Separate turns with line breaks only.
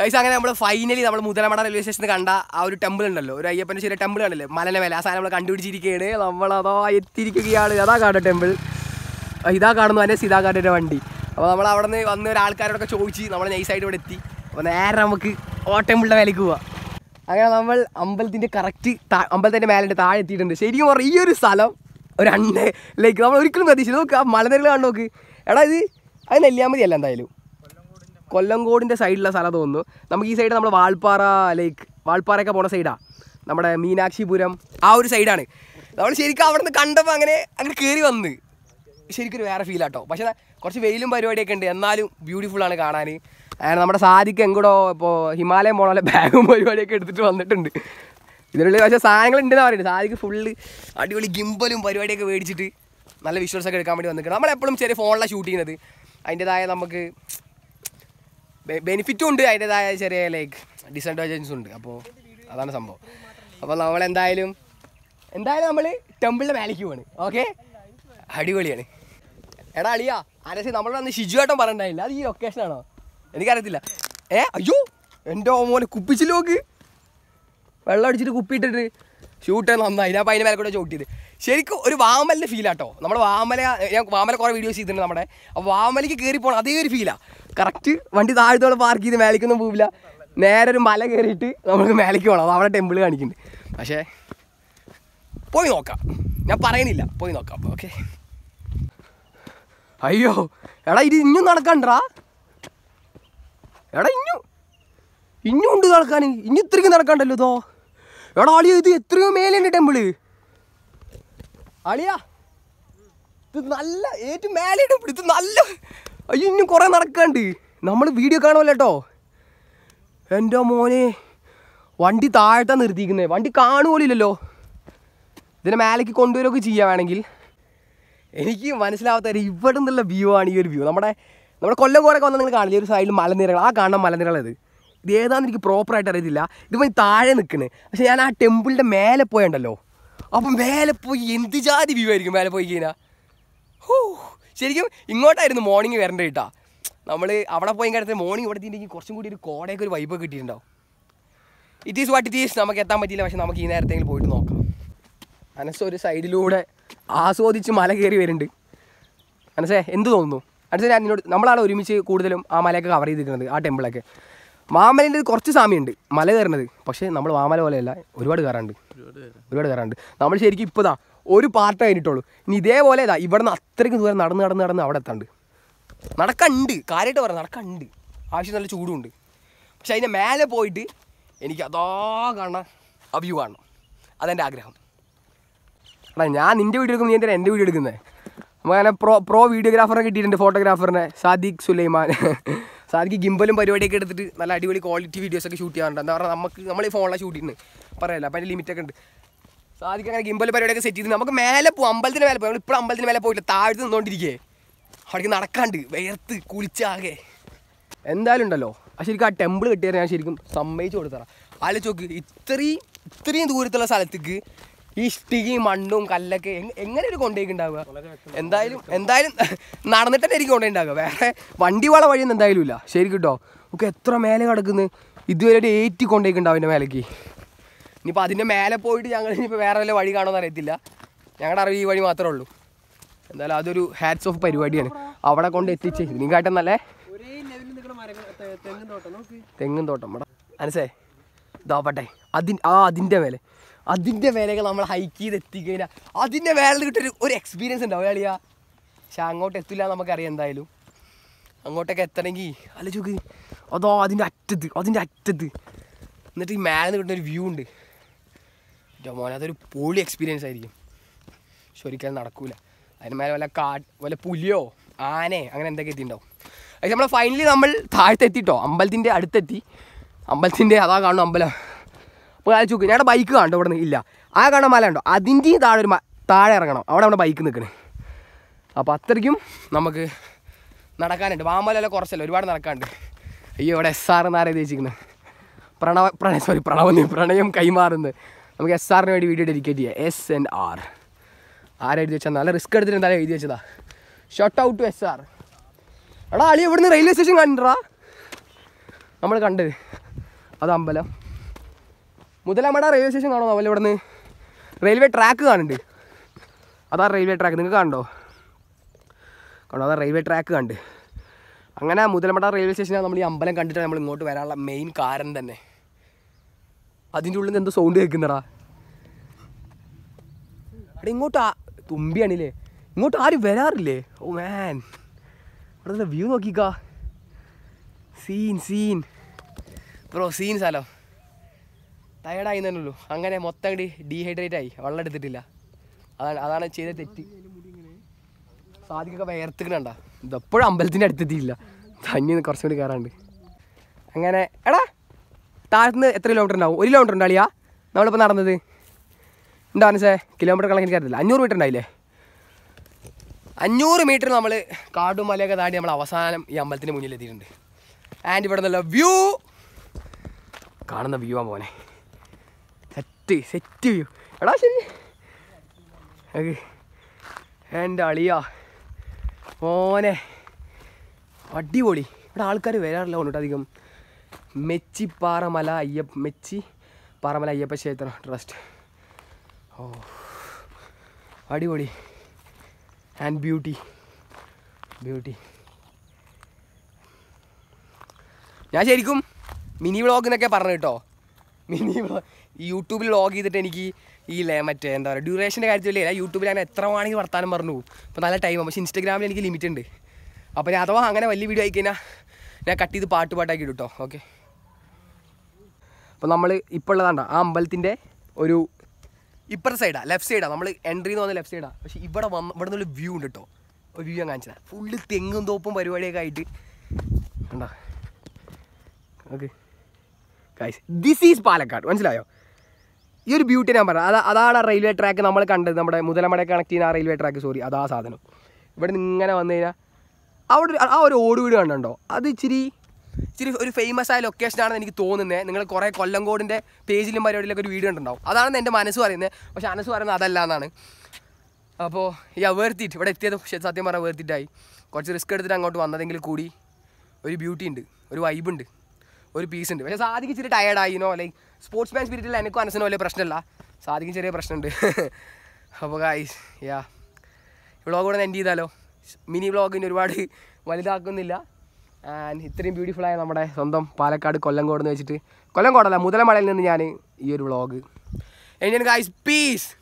guys അങ്ങനെ നമ്മൾ finally നമ്മൾ മുതലമട റെയിൽവേ സ്റ്റേഷനിൽ കണ്ട ആ ഒരു ടെമ്പിൾ ഉണ്ടല്ലോ ഒരു അയ്യപ്പൻ്റെ ചെറിയ ടെമ്പിൾ കണ്ടല്ലേ മലന മേല ആ സാധനം നമ്മൾ കണ്ടുപിടിച്ചിരിക്കുകയാണ് നമ്മളതാ എത്തിയിരിക്കുകയാണ് അതാ കാണുക ടെമ്പിൾ ഇതാ കാണുന്നു അതിൻ്റെ സീതാകാട്ടിൻ്റെ വണ്ടി അപ്പോൾ നമ്മൾ അവിടെ നിന്ന് വന്ന ഒരാൾക്കാരോടൊക്കെ ചോദിച്ച് നമ്മൾ നൈസായിട്ട് ഇവിടെ എത്തി അപ്പോൾ നേരെ നമുക്ക് ഓ ടെമ്പിളിൻ്റെ വിലയ്ക്ക് പോവാം അങ്ങനെ നമ്മൾ അമ്പലത്തിൻ്റെ കറക്റ്റ് അമ്പലത്തിൻ്റെ മേലെ താഴെ എത്തിയിട്ടുണ്ട് ശരിക്കും പറഞ്ഞു ഈ ഒരു സ്ഥലം ഒരു അണ്ണേ ലൈക്ക് നമ്മൾ ഒരിക്കലും പ്രതീക്ഷിച്ചു നോക്ക് ആ മലനിരകൾ നോക്ക് എടാ ഇത് അത് നെല്ലിയാമതി അല്ല എന്തായാലും കൊല്ലങ്കോടിൻ്റെ സൈഡിലുള്ള സ്ഥലം തോന്നുന്നു നമുക്ക് ഈ സൈഡ് നമ്മുടെ വാൾപ്പാറ ലേക്ക് വാൾപ്പാറയൊക്കെ പോണ സൈഡാണ് നമ്മുടെ മീനാക്ഷിപുരം ആ ഒരു സൈഡാണ് നമ്മൾ ശരിക്കും അവിടെ നിന്ന് കണ്ടപ്പോൾ അങ്ങനെ അങ്ങനെ കയറി വന്ന് ശരിക്കൊരു വേറെ ഫീലാട്ടോ പക്ഷേ കുറച്ച് വെയിലും പരിപാടിയൊക്കെ ഉണ്ട് എന്നാലും ബ്യൂട്ടിഫുൾ ആണ് കാണാൻ നമ്മുടെ സാരിക്ക് എങ്കൂടോ ഇപ്പോൾ ഹിമാലയം പോണ ബാഗും പരിപാടിയൊക്കെ എടുത്തിട്ട് വന്നിട്ടുണ്ട് ഇതിനുള്ളിൽ പക്ഷേ സാധനങ്ങൾ ഉണ്ടെന്ന് പറയുന്നത് സാരിക്ക് ഫുള്ള് അടിപൊളി ഗിമ്പലും പരിപാടിയൊക്കെ മേടിച്ചിട്ട് നല്ല വിഷ്വൽസൊക്കെ എടുക്കാൻ വേണ്ടി വന്നിട്ടുണ്ട് നമ്മളെപ്പോഴും ചെറിയ ഫോണിലാണ് ഷൂട്ട് ചെയ്യുന്നത് അതിൻ്റെതായ നമുക്ക് ബെനിഫിറ്റും ഉണ്ട് അതിൻ്റെതായ ചെറിയ ലൈക്ക് ഡിസഡ്വാൻറ്റേജസും ഉണ്ട് അപ്പോൾ അതാണ് സംഭവം അപ്പോൾ നമ്മൾ എന്തായാലും എന്തായാലും നമ്മൾ ടെമ്പിളിൻ്റെ മേലേക്ക് പോവാണ് ഓക്കെ അടിപൊളിയാണ് എടാ അളിയാ ആനസി നമ്മളോട് അന്ന് ഷിജുവായിട്ടും പറഞ്ഞിട്ടുണ്ടായില്ല അത് ഈ ആണോ എനിക്കറിയത്തില്ല ഏ അയ്യോ എൻ്റെ ഓമോനെ കുപ്പിച്ചില്ല നോക്ക് വെള്ളം അടിച്ചിട്ട് കുപ്പിയിട്ടിട്ട് ഷൂട്ട് നന്നായില്ല അപ്പോൾ അതിൻ്റെ മേലെ കൂടെ ചോട്ടിയത് ശരിക്കും ഒരു വാമലിൻ്റെ ഫീലാട്ടോ നമ്മുടെ വാമല ഞാൻ വാമല കുറേ വീഡിയോസ് ചെയ്തിട്ടുണ്ട് നമ്മുടെ അപ്പോൾ വാമലിക്ക് കയറി പോകണം അതേ ഒരു ഫീലാണ് കറക്റ്റ് വണ്ടി താഴത്തോടെ പാർക്ക് ചെയ്ത് മേലേക്കൊന്നും പോവില്ല നേരെ ഒരു മല കയറിയിട്ട് നമുക്ക് മേലേക്ക് പോകണം അവിടെ ടെമ്പിൾ കാണിക്കുന്നുണ്ട് പക്ഷേ പോയി നോക്കാം ഞാൻ പറയണില്ല പോയി നോക്കാം ഓക്കെ അയ്യോ എടാ ഇത് ഇഞ്ഞും നടക്കണ്ടാ എടാ ഇഞ്ഞു ഇഞ്ഞും ഉണ്ട് നടക്കാൻ ഇനി ഇത്രയ്ക്ക് നടക്കണ്ടല്ലോ ഇതോ എടാ അളിയ ഇത് എത്രയോ മേലെയുണ്ട് ടെമ്പിള് അളിയാ ഇത് നല്ല ഏറ്റവും മേലെ ഇത് നല്ല അയ്യോ ഇന്നും കുറേ നടക്കാണ്ട് നമ്മൾ വീഡിയോ കാണുമല്ലോ കേട്ടോ എൻ്റെ മോനെ വണ്ടി താഴത്താണ് നിർത്തിയിരിക്കുന്നത് വണ്ടി കാണുപോലില്ലല്ലോ ഇതിനെ മേലേക്ക് കൊണ്ടുവരികയൊക്കെ ചെയ്യുക വേണമെങ്കിൽ എനിക്ക് മനസ്സിലാവാത്ത ഒരു ഇവിടെ നിന്നുള്ള വ്യൂ ആണ് ഈ ഒരു വ്യൂ നമ്മുടെ നമ്മുടെ കൊല്ലം കോടൊക്കെ വന്നാൽ നിങ്ങൾ കാണില്ല ഒരു സൈഡിൽ മലനിരകൾ ആ കാണുന്ന മലനിരകളത് ഇത് ഏതാണെന്ന് എനിക്ക് പ്രോപ്പറായിട്ട് അറിയത്തില്ല ഇതിപ്പോൾ ഈ താഴെ നിൽക്കണേ പക്ഷേ ഞാൻ ആ ടെമ്പിളിൻ്റെ മേലെ പോയണ്ടല്ലോ അപ്പം മേലെ പോയി എന്ത് ജാതി വ്യൂ ആയിരിക്കും മേലെ പോയി കഴിഞ്ഞാൽ ഹൂ ശരിക്കും ഇങ്ങോട്ടായിരുന്നു മോർണിംഗ് വരേണ്ടത് കേട്ടോ നമ്മൾ അവിടെ പോയി കഴിഞ്ഞാൽ മോർണിംഗ് ഇവിടെ എത്തിയിട്ടുണ്ടെങ്കിൽ കുറച്ചും കൂടി ഒരു കോടയൊക്കെ ഒരു വൈബ് കിട്ടിയിട്ടുണ്ടാവും it is what it is നമുക്ക് എത്താൻ പറ്റിയില്ല പക്ഷെ നമുക്ക് ഈ നേരത്തെങ്കിലും പോയിട്ട് നോക്കാം മനസ്സ് ഒരു സൈഡിലൂടെ ആസ്വദിച്ച് മല കയറി വരുന്നുണ്ട് മനസ്സേ എന്ത് തോന്നുന്നു അടുത്ത ഞാൻ എന്നോട് നമ്മളാണ് ഒരുമിച്ച് കൂടുതലും ആ മലയൊക്കെ കവർ ചെയ്തിരിക്കുന്നത് ആ ടെമ്പിളൊക്കെ മാമലേൻ്റെ കുറച്ച് സാമ്യമുണ്ട് മല കയറുന്നത് പക്ഷേ നമ്മൾ മാമല പോലെയല്ല ഒരുപാട് കയറാണ്ട് ഒരുപാട് കയറാണ്ട് നമ്മൾ ശരിക്കും ഇപ്പോൾ ഒരു പാർട്ട് കഴിഞ്ഞിട്ടുള്ളൂ ഇനി ഇതേപോലെ ഇതാ ഇവിടെ നിന്ന് അത്രയ്ക്ക് ദൂരം നടന്ന് നടന്ന് നടന്ന് അവിടെ എത്തണ്ട് നടക്കണ്ട് കാര്യമായിട്ട് പറയാം നടക്കണ്ട് ആവശ്യം നല്ല ചൂടുണ്ട് പക്ഷെ അതിൻ്റെ മേലെ പോയിട്ട് എനിക്ക് അതോ കാണണം ആ വ്യൂ കാണണം അതെൻ്റെ ആഗ്രഹം എടാ ഞാൻ നിൻ്റെ വീഡിയോ എടുക്കുമ്പോൾ നീ എന്തിനാ എൻ്റെ വീഡിയോ എടുക്കുന്നത് നമുക്ക് അങ്ങനെ പ്രോ പ്രോ വീഡിയോഗ്രാഫറെ കിട്ടിയിട്ടുണ്ട് ഫോട്ടോഗ്രാഫറിനെ സാദിഖ് സുലൈമാൻ സാദിഖ് ഗിംബലും പരിപാടിയൊക്കെ എടുത്തിട്ട് നല്ല അടിപൊളി ക്വാളിറ്റി വീഡിയോസൊക്കെ ഷൂട്ട് ചെയ്യാറുണ്ട് എന്താ പറയുക നമുക്ക് നമ്മൾ ഈ ഫോണിലാണ് ഷൂട്ട് ചെയ്യുന്നത് പറയല്ല അപ്പം അതിൻ്റെ ലിമിറ്റൊക്കെ ഉണ്ട് സാധിക്കും അങ്ങനെ ഗിമ്പൽ പരിപാടിയൊക്കെ സെറ്റ് ചെയ്ത് നമുക്ക് മേലെ പോകും അമ്പലത്തിന് മേലെ പോകും ഇപ്പോൾ അമ്പലത്തിന് മേലെ പോയില്ല താഴ്ത്ത് നിന്നുകൊണ്ടിരിക്കേ അവിടേക്ക് നടക്കാണ്ട് വേർത്ത് കുളിച്ചാകെ എന്തായാലും ഉണ്ടല്ലോ ആ ശരിക്കും ആ ടെമ്പിൾ കിട്ടിയാൽ ഞാൻ ശരിക്കും സമ്മതിച്ചു കൊടുത്തറാം നോക്ക് ഇത്രയും ഇത്രയും ദൂരത്തുള്ള സ്ഥലത്തേക്ക് ഈ ഇഷ്ടികയും മണ്ണും കല്ലൊക്കെ എങ്ങനെ ഒരു കൊണ്ടുപോയിണ്ടാവുക എന്തായാലും എന്തായാലും നടന്നിട്ട് തന്നെ എനിക്ക് കൊണ്ടേണ്ടാവുക വേറെ വണ്ടി വള വഴിയൊന്നും എന്തായാലും ഇല്ല ശരി കേട്ടോ ഒക്കെ എത്ര മേലെ കിടക്കുന്നു ഇതുവരെ ഏറ്റി കൊണ്ടുപോയിണ്ടാവും എൻ്റെ മേലേക്ക് ഇനിയിപ്പോൾ അതിൻ്റെ മേലെ പോയിട്ട് ഞങ്ങൾ ഇനിയിപ്പോൾ വേറെ വല്ല വഴി കാണുമെന്ന് അറിയത്തില്ല ഞങ്ങളുടെ അറിവ് ഈ വഴി മാത്രമേ ഉള്ളൂ എന്തായാലും അതൊരു ഹാറ്റ്സ് ഓഫ് പരിപാടിയാണ് അവിടെ കൊണ്ട് എത്തിച്ച് ഇതിനെക്കാട്ടും നല്ല തെങ്ങും തോട്ടം ഇവിടെ മനസ്സേ ഇതാവട്ടെ അതിൻ ആ അതിൻ്റെ മേലെ അതിൻ്റെ മേലേക്ക് നമ്മൾ ഹൈക്ക് ചെയ്ത് എത്തിക്കഴിഞ്ഞാൽ അതിൻ്റെ മേലെ കിട്ടൊരു ഒരു എക്സ്പീരിയൻസ് ഉണ്ടാവും അയാളിയാ പക്ഷെ അങ്ങോട്ട് എത്തില്ല നമുക്കറിയാം എന്തായാലും അങ്ങോട്ടൊക്കെ എത്തണമെങ്കിൽ അല്ല ചോക്ക് അതോ അതിൻ്റെ അറ്റത്ത് അതിൻ്റെ അറ്റത്ത് എന്നിട്ട് ഈ മേലെ നിന്ന് കിട്ടുന്ന ഒരു വ്യൂ ഉണ്ട് മോനെ അതൊരു പൊളി എക്സ്പീരിയൻസ് ആയിരിക്കും പക്ഷെ ഒരിക്കലും നടക്കൂല അതിന് മേലെ വല്ല കാ വല്ല പുലിയോ ആനേ അങ്ങനെ എന്തൊക്കെ എത്തിയിട്ടുണ്ടാവും പക്ഷെ നമ്മൾ ഫൈനലി നമ്മൾ താഴത്തെ എത്തിട്ടോ അമ്പലത്തിൻ്റെ അടുത്തെത്തി അമ്പലത്തിൻ്റെ അതാ കാണും അമ്പലം അപ്പോൾ കാണിച്ചു നോക്ക് ഞങ്ങളുടെ ബൈക്ക് കാണും ഇവിടെ ഇല്ല ആ കാണാൻ മല ഉണ്ടോ അതിൻ്റെ താഴെ ഒരു താഴെ ഇറങ്ങണം അവിടെ നമ്മുടെ ബൈക്ക് നിൽക്കണേ അപ്പോൾ അത്രയ്ക്കും നമുക്ക് നടക്കാനുണ്ട് വാമലല്ല കുറച്ചല്ല ഒരുപാട് നടക്കാനുണ്ട് അയ്യോ ഇവിടെ എസ് ആർ എന്നാരെ ഉദ്ദേശിക്കുന്നത് പ്രണവ പ്രണയ സോറി പ്രണവം പ്രണയം കൈമാറുന്നത് നമുക്ക് എസ് ആറിന് വേണ്ടി വീഡിയോ ഡെഡിക്കേറ്റ് ചെയ്യാം എസ് ആൻഡ് ആർ ആരെഴുതി വെച്ചാൽ നല്ല റിസ്ക് എടുത്തിട്ട് എന്തായാലും എഴുതി വെച്ചതാ shout out to S R എടാ അളി ഇവിടുന്ന് റെയിൽവേ സ്റ്റേഷൻ കണ്ടറാ നമ്മൾ കണ്ടത് അത് അമ്പലം മുതലമട റെയിൽവേ സ്റ്റേഷൻ കാണോ അതുപോലെ ഇവിടുന്ന് റെയിൽവേ ട്രാക്ക് കാണുണ്ട് അതാ റെയിൽവേ ട്രാക്ക് നിങ്ങൾക്ക് കണ്ടോ കണ്ടോ അതാ റെയിൽവേ ട്രാക്ക് കണ്ട് അങ്ങനെ മുതലമട റെയിൽവേ സ്റ്റേഷനാണ് നമ്മൾ ഈ അമ്പലം കണ്ടിട്ടാണ് നമ്മൾ ഇങ്ങോട്ട് വരാനുള്ള മെയിൻ കാരണം തന്നെ അതിൻ്റെ ഉള്ളിൽ നിന്ന് എന്തോ സൗണ്ട് കേൾക്കുന്നടാ അവിടെ ഇങ്ങോട്ട് ആ തുമ്പിയാണില്ലേ ഇങ്ങോട്ട് ആരും വരാറില്ലേ ഓ മാൻ അവിടെ വ്യൂ നോക്കിക്ക സീൻ സീൻ ബ്രോ സീൻ സ്ഥലം ടയർഡായി ഉള്ളൂ അങ്ങനെ മൊത്തം അങ്ങോട്ട് ഡീഹൈഡ്രേറ്റ് ആയി വെള്ളം എടുത്തിട്ടില്ല അതാണ് അതാണ് ചെയ്ത തെറ്റ് സാധിക്കൊക്കെ വേർത്തിക്കണണ്ട ഇതെപ്പോഴും അമ്പലത്തിൻ്റെ അടുത്തെത്തിയില്ല തന്നെ കുറച്ചും കൂടി കയറാണ്ട് അങ്ങനെ എട താഴ്ന്ന് എത്ര കിലോമീറ്റർ ഉണ്ടാവും ഒരു കിലോമീറ്റർ ഉണ്ടാവില്ല നമ്മളിപ്പോൾ നടന്നത് എന്താണ് സേ കിലോമീറ്റർ കണക്കിന് കരുതില്ല അഞ്ഞൂറ് മീറ്റർ ഉണ്ടായില്ലേ അഞ്ഞൂറ് മീറ്റർ നമ്മൾ കാടും മലയൊക്കെ താണ്ടി നമ്മൾ അവസാനം ഈ അമ്പലത്തിന് മുന്നിൽ എത്തിയിട്ടുണ്ട് ആൻഡ് ഇവിടെ നല്ല വ്യൂ കാണുന്ന വ്യൂ ആ പോലെ സെറ്റ് സെറ്റ് വ്യൂ എടാ ശരി എൻ്റെ അളിയാ മോനെ അടിപൊളി ഇവിടെ ആൾക്കാർ വരാറില്ല കൊണ്ടിട്ട് അധികം പാറമല അയ്യ മെച്ചി പാറമല അയ്യപ്പ ക്ഷേത്രം ട്രസ്റ്റ് ഓ അടിപൊളി ആൻഡ് ബ്യൂട്ടി ബ്യൂട്ടി ഞാൻ ശരിക്കും മിനി എന്നൊക്കെ പറഞ്ഞു കേട്ടോ മിനി വ്ളോഗ് യൂട്യൂബിൽ വ്ളോഗ് ചെയ്തിട്ട് എനിക്ക് ഈ മറ്റേ എന്താ പറയുക ഡ്യൂറേഷൻ്റെ കാര്യത്തിലേ യൂട്യൂബിൽ ഞാൻ എത്ര വേണമെങ്കിൽ വർത്താനം പറഞ്ഞു അപ്പോൾ നല്ല ടൈമാണ് പക്ഷേ ഇൻസ്റ്റാഗ്രാമിൽ എനിക്ക് ലിമിറ്റ് ഉണ്ട് അപ്പോൾ ഞാൻ അഥവാ അങ്ങനെ വലിയ വീഡിയോ ആയിക്കഴിഞ്ഞാൽ ഞാൻ കട്ട് ചെയ്ത് പാട്ട് പാട്ടാക്കി ഇടും കേട്ടോ ഓക്കെ അപ്പോൾ നമ്മൾ ഇപ്പോൾ ഉള്ളതാണ്ട ആ അമ്പലത്തിൻ്റെ ഒരു ഇപ്പുറത്തെ സൈഡാണ് ലെഫ്റ്റ് സൈഡാണ് നമ്മൾ എൻട്രി എന്ന് പറഞ്ഞാൽ ലെഫ്റ്റ് സൈഡാണ് പക്ഷേ ഇവിടെ വന്ന് ഇവിടെ നിന്നൊരു വ്യൂ ഉണ്ട് കേട്ടോ ഒരു വ്യൂ ഞാൻ കാണിച്ചത് ഫുള്ള് തെങ്ങും തോപ്പും പരിപാടിയൊക്കെ ആയിട്ട് ഉണ്ടോ okay guys this is Palakkad മനസ്സിലായോ ഈ ഒരു ബ്യൂട്ടി ഞാൻ പറഞ്ഞത് അതാ അതാണ് റെയിൽവേ ട്രാക്ക് നമ്മൾ കണ്ടത് നമ്മുടെ മുതലമട കണക്ട് ചെയ്യുന്ന ആ റെയിൽവേ ട്രാക്ക് സോറി അതാ സാധനം ഇവിടെ നിന്ന് ഇങ്ങനെ വന്നു കഴിഞ്ഞാൽ അവിടെ ആ ഒരു ഓട് വീട് കണ്ടോ അത് ഇച്ചിരി ഇച്ചിരി ഒരു ഫേമസ് ആയ ലൊക്കേഷൻ ആണെന്ന് എനിക്ക് തോന്നുന്നത് നിങ്ങൾ കുറേ കൊല്ലംകോടിൻ്റെ പേജിലും പരിപാടിയിലൊക്കെ ഒരു വീഡിയോ ഉണ്ടാവും അതാണെന്ന് എൻ്റെ മനസ്സ് പറയുന്നത് പക്ഷേ മനസ്സ് പറയുന്നത് അതല്ല എന്നാണ് അപ്പോൾ ഈ അവേർത്തിട്ട് ഇവിടെ എത്തിയത് സത്യം പറഞ്ഞാൽ വേർത്തിട്ടായി കുറച്ച് റിസ്ക് എടുത്തിട്ട് അങ്ങോട്ട് വന്നതെങ്കിൽ കൂടി ഒരു ബ്യൂട്ടി ഉണ്ട് ഒരു വൈബ് ഉണ്ട് ഒരു പീസ് ഉണ്ട് പക്ഷേ സാധിക്കും ഇച്ചിരി ടയർഡായിനോ ലൈക്ക് സ്പോർട്സ് മാൻ സ്പിരിറ്റിൽ എനിക്കും മനസ്സിനോ വലിയ പ്രശ്നമില്ല സാധിക്കും ചെറിയ പ്രശ്നമുണ്ട് അപ്പോൾ കായ് യാ വ്ളോഗ് കൂടെ എൻഡ് ചെയ്താലോ മിനി വ്ളോഗിന് ഒരുപാട് വലുതാക്കുന്നില്ല ആൻഡ് ഇത്രയും ബ്യൂട്ടിഫുൾ ആയ നമ്മുടെ സ്വന്തം പാലക്കാട് കൊല്ലംകോട് എന്ന് വെച്ചിട്ട് കൊല്ലംകോടല്ല മുതലമലയിൽ നിന്ന് ഞാൻ ഈ ഒരു വ്ളോഗ് എൻ്റെ ഗൈസ് പീസ്